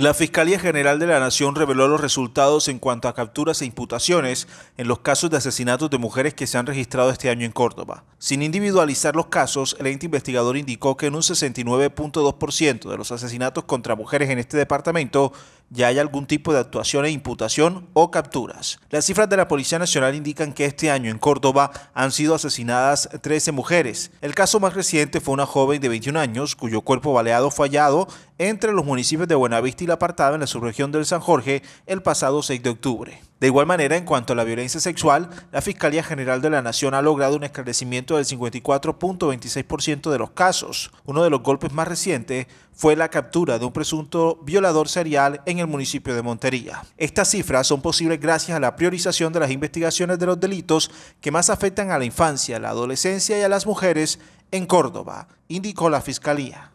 La Fiscalía General de la Nación reveló los resultados en cuanto a capturas e imputaciones en los casos de asesinatos de mujeres que se han registrado este año en Córdoba. Sin individualizar los casos, el ente investigador indicó que en un 69.2% de los asesinatos contra mujeres en este departamento ya hay algún tipo de actuación e imputación o capturas. Las cifras de la Policía Nacional indican que este año en Córdoba han sido asesinadas 13 mujeres. El caso más reciente fue una joven de 21 años cuyo cuerpo baleado fue hallado entre los municipios de Buenavista y La Apartada en la subregión del San Jorge el pasado 6 de octubre. De igual manera, en cuanto a la violencia sexual, la Fiscalía General de la Nación ha logrado un esclarecimiento del 54.26% de los casos. Uno de los golpes más recientes fue la captura de un presunto violador serial en el municipio de Montería. Estas cifras son posibles gracias a la priorización de las investigaciones de los delitos que más afectan a la infancia, la adolescencia y a las mujeres en Córdoba, indicó la Fiscalía.